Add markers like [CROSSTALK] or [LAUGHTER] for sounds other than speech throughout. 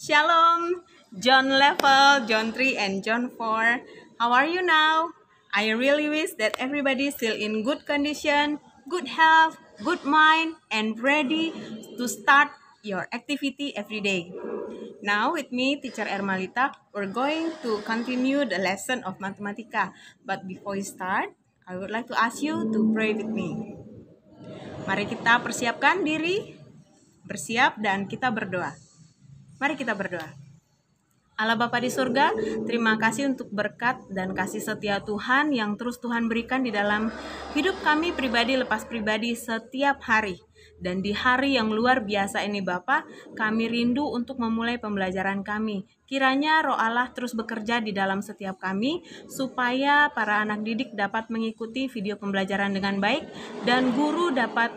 Shalom, John Level, John 3, and John 4. How are you now? I really wish that everybody still in good condition, good health, good mind, and ready to start your activity every day. Now with me, teacher Ermalita, we're going to continue the lesson of Mathematica. But before we start, I would like to ask you to pray with me. Mari kita persiapkan diri, bersiap dan kita berdoa. Mari kita berdoa. Allah Bapa di surga, terima kasih untuk berkat dan kasih setia Tuhan yang terus Tuhan berikan di dalam hidup kami pribadi lepas pribadi setiap hari. Dan di hari yang luar biasa ini Bapa, kami rindu untuk memulai pembelajaran kami. Kiranya roh Allah terus bekerja di dalam setiap kami, supaya para anak didik dapat mengikuti video pembelajaran dengan baik, dan guru dapat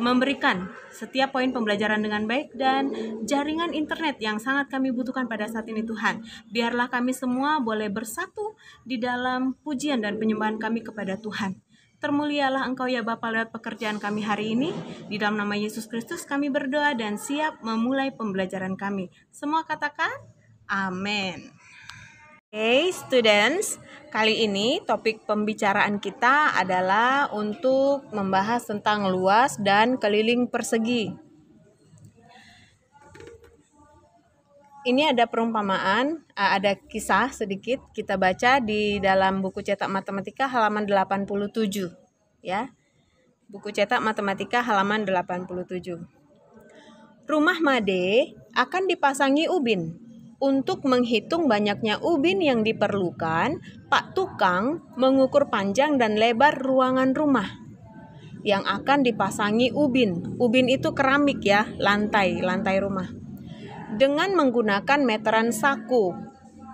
memberikan setiap poin pembelajaran dengan baik dan jaringan internet yang sangat kami butuhkan pada saat ini Tuhan. Biarlah kami semua boleh bersatu di dalam pujian dan penyembahan kami kepada Tuhan. Termulialah Engkau ya Bapa lewat pekerjaan kami hari ini. Di dalam nama Yesus Kristus kami berdoa dan siap memulai pembelajaran kami. Semua katakan, Amin. Hey students, kali ini topik pembicaraan kita adalah untuk membahas tentang luas dan keliling persegi. Ini ada perumpamaan, eh, ada kisah sedikit kita baca di dalam buku cetak matematika halaman 87 ya. Buku cetak matematika halaman 87. Rumah Made akan dipasangi ubin untuk menghitung banyaknya ubin yang diperlukan, Pak Tukang mengukur panjang dan lebar ruangan rumah yang akan dipasangi ubin. Ubin itu keramik ya, lantai, lantai rumah. Dengan menggunakan meteran saku,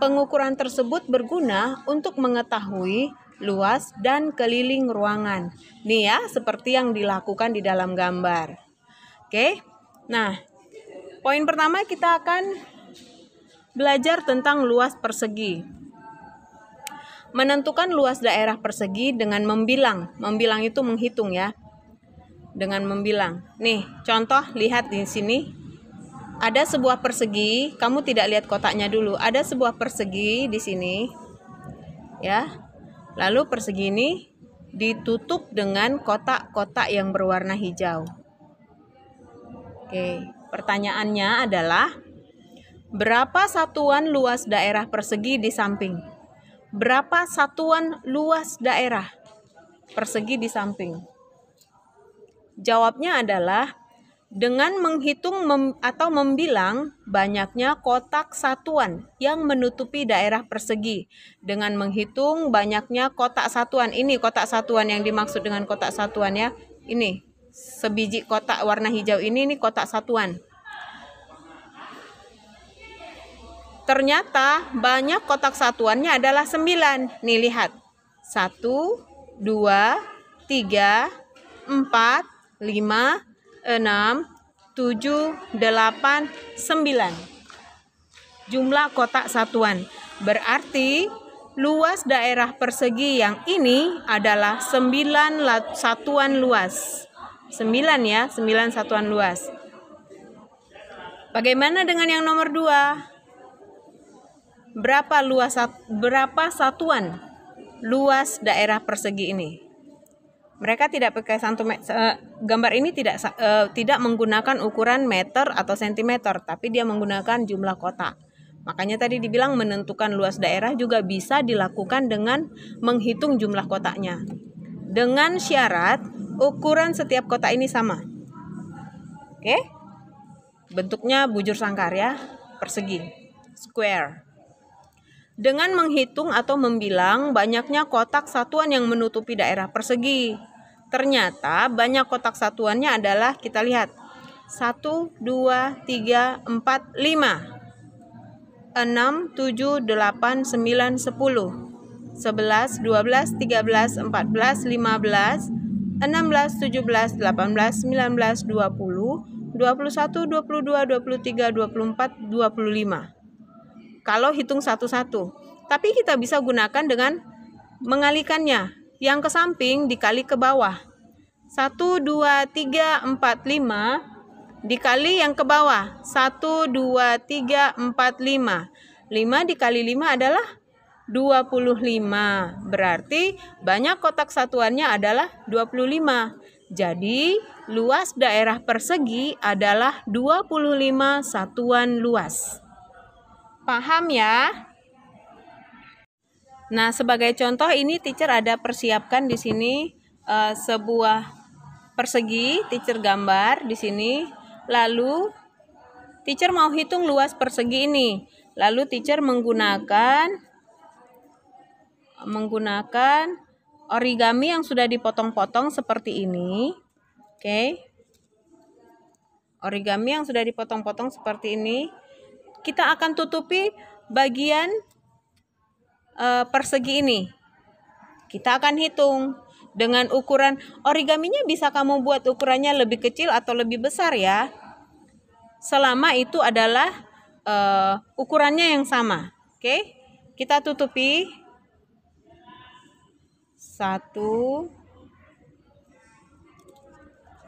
pengukuran tersebut berguna untuk mengetahui luas dan keliling ruangan. Nih ya, seperti yang dilakukan di dalam gambar. Oke. Nah, poin pertama kita akan Belajar tentang luas persegi. Menentukan luas daerah persegi dengan membilang. Membilang itu menghitung ya. Dengan membilang. Nih, contoh lihat di sini. Ada sebuah persegi, kamu tidak lihat kotaknya dulu. Ada sebuah persegi di sini. Ya. Lalu persegi ini ditutup dengan kotak-kotak yang berwarna hijau. Oke, pertanyaannya adalah Berapa satuan luas daerah persegi di samping? Berapa satuan luas daerah persegi di samping? Jawabnya adalah dengan menghitung mem atau membilang banyaknya kotak satuan yang menutupi daerah persegi dengan menghitung banyaknya kotak satuan ini kotak satuan yang dimaksud dengan kotak satuan ya ini sebiji kotak warna hijau ini ini kotak satuan Ternyata banyak kotak satuannya adalah 9. Nih lihat. 1, 2, 3, 4, 5, 6, 7, 8, 9. Jumlah kotak satuan. Berarti luas daerah persegi yang ini adalah 9 satuan luas. 9 ya, 9 satuan luas. Bagaimana dengan yang nomor 2? berapa luas berapa satuan luas daerah persegi ini. Mereka tidak pakai satu gambar ini tidak e, tidak menggunakan ukuran meter atau sentimeter, tapi dia menggunakan jumlah kotak. Makanya tadi dibilang menentukan luas daerah juga bisa dilakukan dengan menghitung jumlah kotaknya. Dengan syarat ukuran setiap kotak ini sama. Oke? Bentuknya bujur sangkar ya, persegi, square dengan menghitung atau membilang banyaknya kotak satuan yang menutupi daerah persegi. Ternyata banyak kotak satuannya adalah kita lihat 1 2 3 4 5 6 7 8 9 10 11 12 13 14 15 16 17 18 19 20 21 22 23 24 25 kalau hitung satu-satu. Tapi kita bisa gunakan dengan mengalikannya. Yang ke samping dikali ke bawah. 1, 2, 3, 4, 5 dikali yang ke bawah. 1, 2, 3, 4, 5. 5 dikali 5 adalah 25. Berarti banyak kotak satuannya adalah 25. Jadi luas daerah persegi adalah 25 satuan luas. Paham ya? Nah, sebagai contoh ini teacher ada persiapkan di sini uh, sebuah persegi, teacher gambar di sini. Lalu teacher mau hitung luas persegi ini. Lalu teacher menggunakan menggunakan origami yang sudah dipotong-potong seperti ini. Oke. Okay. Origami yang sudah dipotong-potong seperti ini kita akan tutupi bagian uh, persegi ini. Kita akan hitung dengan ukuran origaminya bisa kamu buat ukurannya lebih kecil atau lebih besar ya. Selama itu adalah uh, ukurannya yang sama. Oke. Kita tutupi. Satu.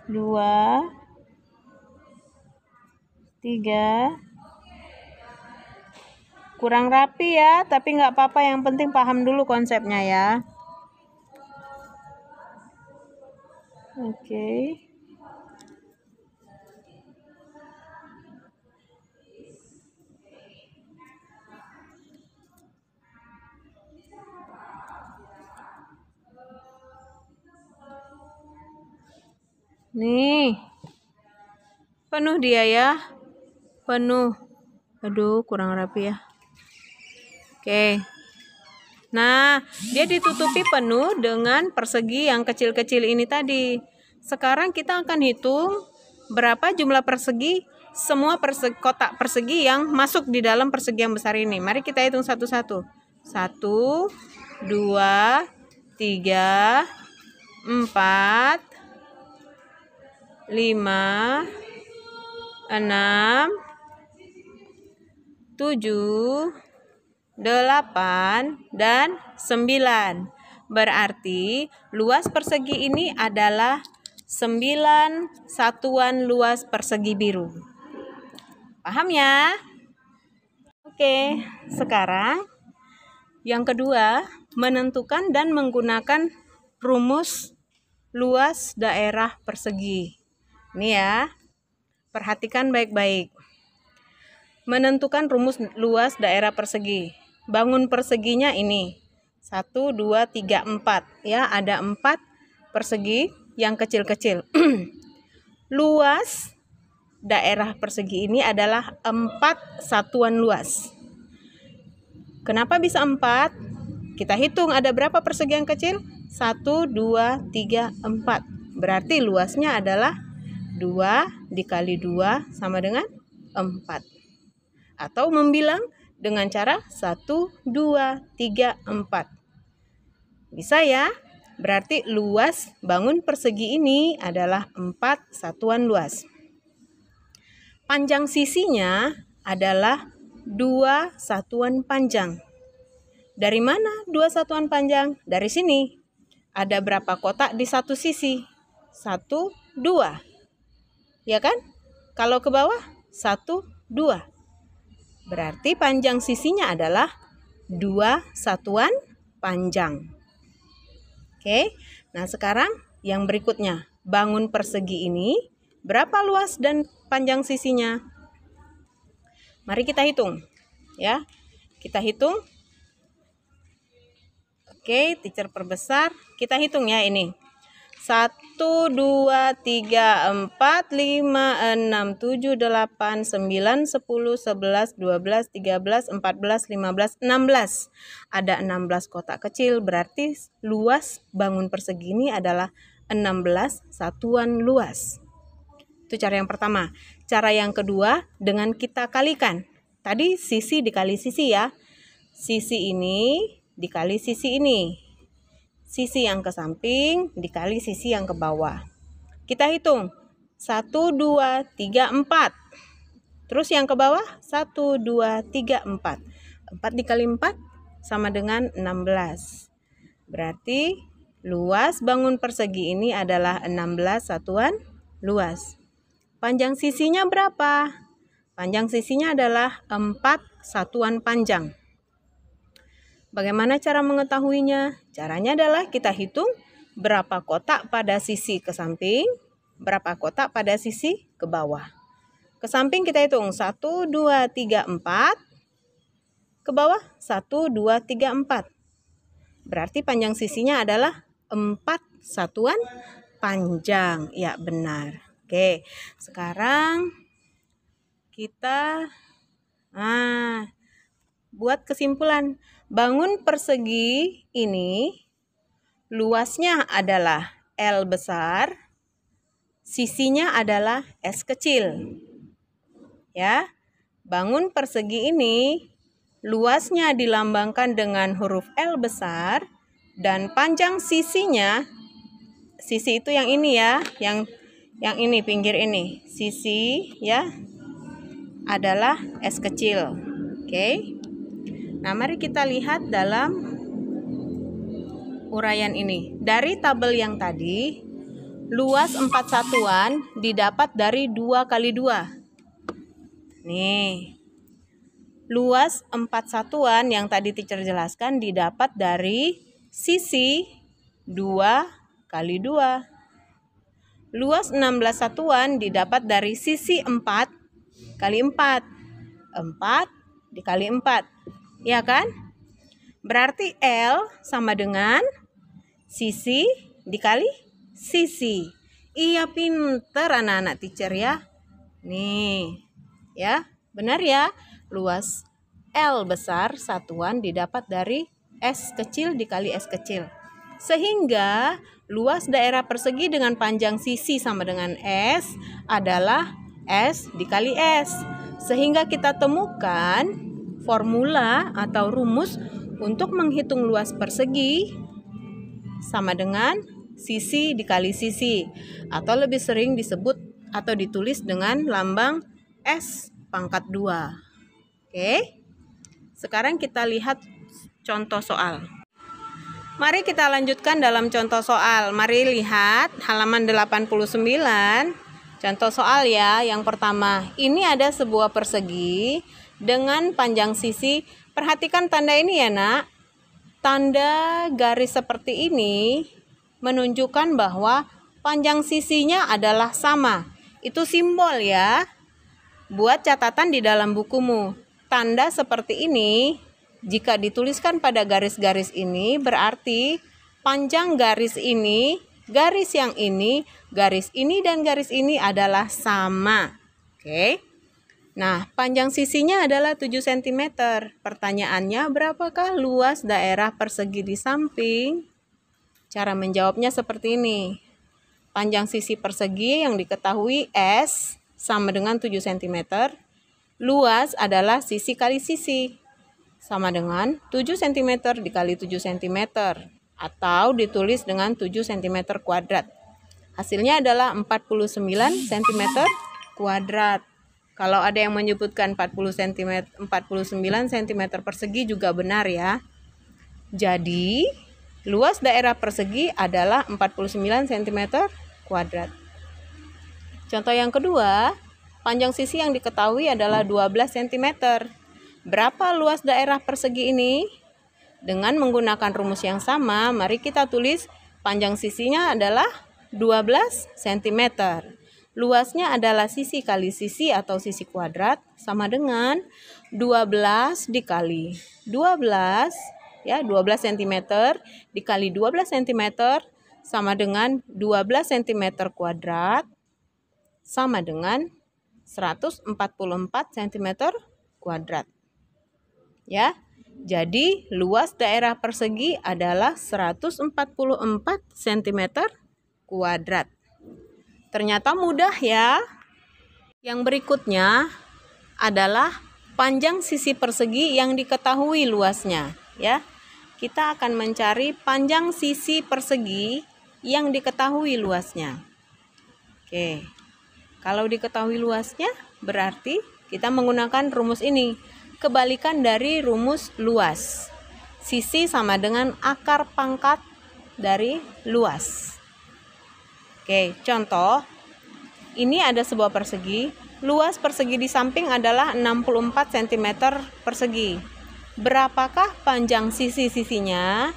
Dua. Tiga kurang rapi ya tapi nggak apa-apa yang penting paham dulu konsepnya ya oke okay. Nih. Penuh dia ya. Penuh. Aduh, kurang rapi ya. Oke. Nah, dia ditutupi penuh dengan persegi yang kecil-kecil ini tadi. Sekarang kita akan hitung berapa jumlah persegi semua persegi, kotak persegi yang masuk di dalam persegi yang besar ini. Mari kita hitung satu-satu. Satu, dua, tiga, empat, lima, enam, tujuh, 8, dan 9. Berarti luas persegi ini adalah 9 satuan luas persegi biru. Paham ya? Oke, sekarang yang kedua, menentukan dan menggunakan rumus luas daerah persegi. Ini ya. Perhatikan baik-baik. Menentukan rumus luas daerah persegi bangun perseginya ini. satu dua tiga empat ya, ada empat persegi yang kecil-kecil. [CLEARS THROAT] luas daerah persegi ini adalah empat satuan luas. Kenapa bisa empat Kita hitung ada berapa persegi yang kecil? satu dua tiga empat Berarti luasnya adalah dua dikali dua sama dengan empat Atau membilang dengan cara 1, 2, 3, 4. Bisa ya? Berarti luas bangun persegi ini adalah 4 satuan luas. Panjang sisinya adalah 2 satuan panjang. Dari mana 2 satuan panjang? Dari sini. Ada berapa kotak di satu sisi? 1, 2. Ya kan? Kalau ke bawah, 1, 2. Berarti panjang sisinya adalah dua satuan panjang. Oke, nah sekarang yang berikutnya, bangun persegi ini berapa luas dan panjang sisinya? Mari kita hitung. Ya. Kita hitung. Oke, teacher perbesar. Kita hitung ya ini. 1, 2, 3, 4, 5, 6, 7, 8, 9, 10, 11, 12, 13, 14, 15, 16. Ada 16 kotak kecil berarti luas bangun persegi ini adalah 16 satuan luas. Itu cara yang pertama. Cara yang kedua dengan kita kalikan. Tadi sisi dikali sisi ya. Sisi ini dikali sisi ini sisi yang ke samping dikali sisi yang ke bawah. Kita hitung. 1, 2, 3, 4. Terus yang ke bawah 1, 2, 3, 4. 4 dikali 4 sama dengan 16. Berarti luas bangun persegi ini adalah 16 satuan luas. Panjang sisinya berapa? Panjang sisinya adalah 4 satuan panjang. Bagaimana cara mengetahuinya? Caranya adalah kita hitung berapa kotak pada sisi ke samping, berapa kotak pada sisi ke bawah. Ke samping kita hitung 1, 2, 3, 4. Ke bawah 1, 2, 3, 4. Berarti panjang sisinya adalah 4 satuan panjang. Ya benar. Oke, sekarang kita ah, buat kesimpulan. Bangun persegi ini luasnya adalah L besar, sisinya adalah S kecil. Ya. Bangun persegi ini luasnya dilambangkan dengan huruf L besar dan panjang sisinya sisi itu yang ini ya, yang yang ini pinggir ini. Sisi ya adalah S kecil. Oke. Okay. Nah, mari kita lihat dalam uraian ini. Dari tabel yang tadi, luas 4 satuan didapat dari 2 kali 2. Nih. Luas 4 satuan yang tadi teacher jelaskan didapat dari sisi 2 kali 2. Luas 16 satuan didapat dari sisi 4 kali 4. 4 dikali 4 ya kan? Berarti L sama dengan sisi dikali sisi. Iya pinter anak-anak teacher ya. Nih, ya benar ya. Luas L besar satuan didapat dari S kecil dikali S kecil. Sehingga luas daerah persegi dengan panjang sisi sama dengan S adalah S dikali S. Sehingga kita temukan formula atau rumus untuk menghitung luas persegi sama dengan sisi dikali sisi atau lebih sering disebut atau ditulis dengan lambang S pangkat 2. Oke. Sekarang kita lihat contoh soal. Mari kita lanjutkan dalam contoh soal. Mari lihat halaman 89. Contoh soal ya, yang pertama. Ini ada sebuah persegi dengan panjang sisi. Perhatikan tanda ini ya nak. Tanda garis seperti ini menunjukkan bahwa panjang sisinya adalah sama. Itu simbol ya. Buat catatan di dalam bukumu. Tanda seperti ini jika dituliskan pada garis-garis ini berarti panjang garis ini, garis yang ini, garis ini dan garis ini adalah sama. Oke. Okay? Nah, panjang sisinya adalah 7 cm. Pertanyaannya, berapakah luas daerah persegi di samping? Cara menjawabnya seperti ini. Panjang sisi persegi yang diketahui S sama dengan 7 cm. Luas adalah sisi kali sisi. Sama dengan 7 cm dikali 7 cm. Atau ditulis dengan 7 cm kuadrat. Hasilnya adalah 49 cm kuadrat. Kalau ada yang menyebutkan 40 cm 49 cm persegi juga benar ya. Jadi, luas daerah persegi adalah 49 cm kuadrat. Contoh yang kedua, panjang sisi yang diketahui adalah 12 cm. Berapa luas daerah persegi ini? Dengan menggunakan rumus yang sama, mari kita tulis panjang sisinya adalah 12 cm. Luasnya adalah sisi kali sisi atau sisi kuadrat sama dengan 12 dikali 12 ya 12 cm dikali 12 cm sama dengan 12 cm kuadrat sama dengan 144 cm kuadrat. Ya. Jadi luas daerah persegi adalah 144 cm kuadrat. Ternyata mudah ya. Yang berikutnya adalah panjang sisi persegi yang diketahui luasnya, ya. Kita akan mencari panjang sisi persegi yang diketahui luasnya. Oke. Kalau diketahui luasnya berarti kita menggunakan rumus ini, kebalikan dari rumus luas. Sisi sama dengan akar pangkat dari luas. Oke, contoh ini ada sebuah persegi. Luas persegi di samping adalah 64 cm persegi. Berapakah panjang sisi-sisinya?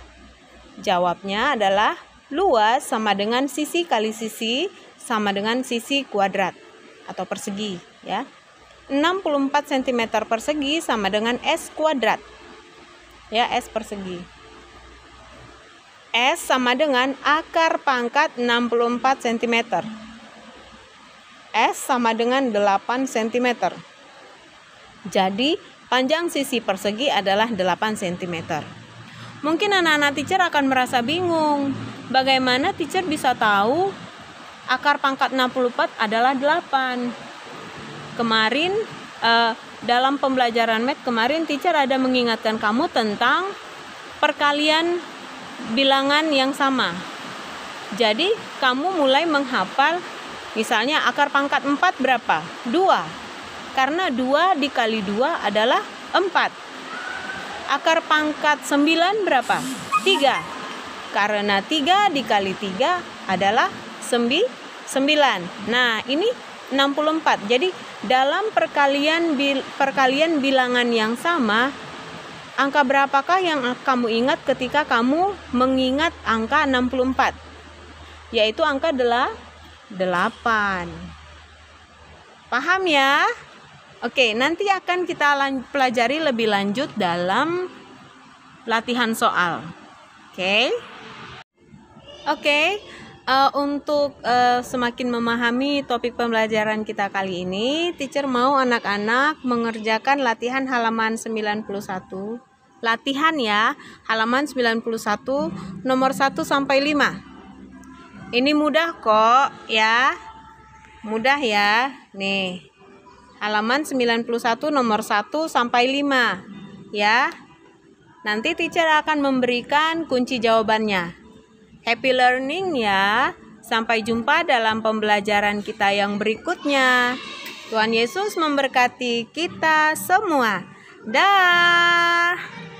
Jawabnya adalah luas sama dengan sisi kali sisi sama dengan sisi kuadrat atau persegi ya. 64 cm persegi sama dengan S kuadrat. Ya, S persegi. S sama dengan akar pangkat 64 cm. S sama dengan 8 cm. Jadi, panjang sisi persegi adalah 8 cm. Mungkin anak-anak teacher akan merasa bingung. Bagaimana teacher bisa tahu akar pangkat 64 adalah 8? Kemarin eh, dalam pembelajaran math kemarin teacher ada mengingatkan kamu tentang perkalian bilangan yang sama. Jadi kamu mulai menghafal misalnya akar pangkat 4 berapa? 2. Karena 2 dikali 2 adalah 4. Akar pangkat 9 berapa? 3. Karena 3 dikali 3 adalah 9. Nah, ini 64. Jadi dalam perkalian bil, perkalian bilangan yang sama Angka berapakah yang kamu ingat ketika kamu mengingat angka 64? Yaitu angka delapan. 8. Paham ya? Oke, nanti akan kita pelajari lebih lanjut dalam latihan soal. Oke? Oke uh, untuk uh, semakin memahami topik pembelajaran kita kali ini, teacher mau anak-anak mengerjakan latihan halaman 91. Latihan ya, halaman 91 nomor 1 sampai 5. Ini mudah kok ya. Mudah ya. Nih. Halaman 91 nomor 1 sampai 5 ya. Nanti teacher akan memberikan kunci jawabannya. Happy learning ya. Sampai jumpa dalam pembelajaran kita yang berikutnya. Tuhan Yesus memberkati kita semua. Dah.